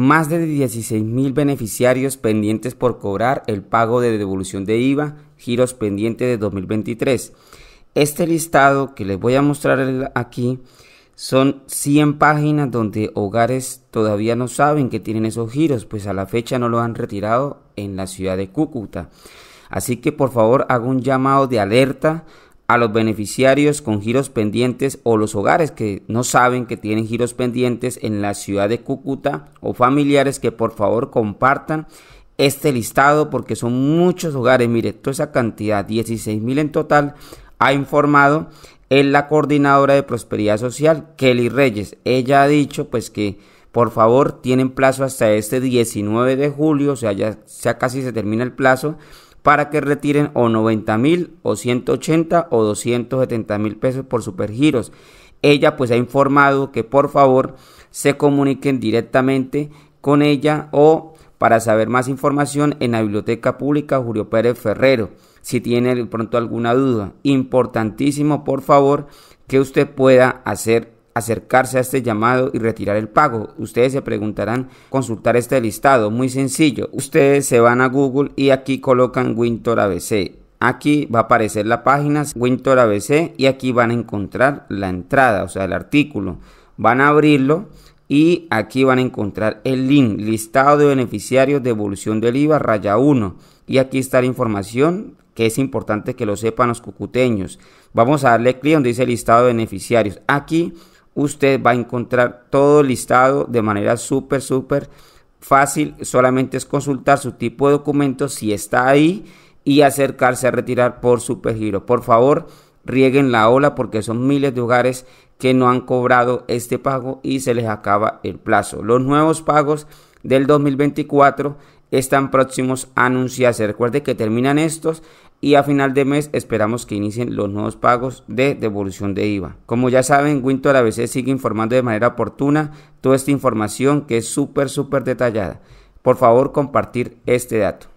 Más de 16.000 beneficiarios pendientes por cobrar el pago de devolución de IVA, giros pendientes de 2023. Este listado que les voy a mostrar aquí son 100 páginas donde hogares todavía no saben que tienen esos giros, pues a la fecha no lo han retirado en la ciudad de Cúcuta. Así que por favor hago un llamado de alerta a los beneficiarios con giros pendientes o los hogares que no saben que tienen giros pendientes en la ciudad de Cúcuta o familiares que por favor compartan este listado porque son muchos hogares, mire, toda esa cantidad, 16 mil en total, ha informado en la coordinadora de prosperidad social, Kelly Reyes. Ella ha dicho pues que por favor tienen plazo hasta este 19 de julio, o sea, ya, ya casi se termina el plazo para que retiren o 90 mil o 180 o 270 mil pesos por supergiros. Ella pues ha informado que por favor se comuniquen directamente con ella o para saber más información en la Biblioteca Pública Julio Pérez Ferrero. Si tiene pronto alguna duda, importantísimo por favor que usted pueda hacer acercarse a este llamado y retirar el pago? Ustedes se preguntarán consultar este listado. Muy sencillo. Ustedes se van a Google y aquí colocan Wintor ABC. Aquí va a aparecer la página Wintor ABC y aquí van a encontrar la entrada, o sea, el artículo. Van a abrirlo y aquí van a encontrar el link listado de beneficiarios de evolución del IVA raya 1 y aquí está la información que es importante que lo sepan los cucuteños. Vamos a darle clic donde dice listado de beneficiarios. Aquí usted va a encontrar todo listado de manera súper, súper fácil. Solamente es consultar su tipo de documento si está ahí y acercarse a retirar por Supergiro. Por favor, rieguen la ola porque son miles de hogares que no han cobrado este pago y se les acaba el plazo. Los nuevos pagos del 2024 están próximos a anunciarse. Recuerde que terminan estos y a final de mes esperamos que inicien los nuevos pagos de devolución de IVA. Como ya saben, Winter ABC e sigue informando de manera oportuna toda esta información que es súper, súper detallada. Por favor, compartir este dato.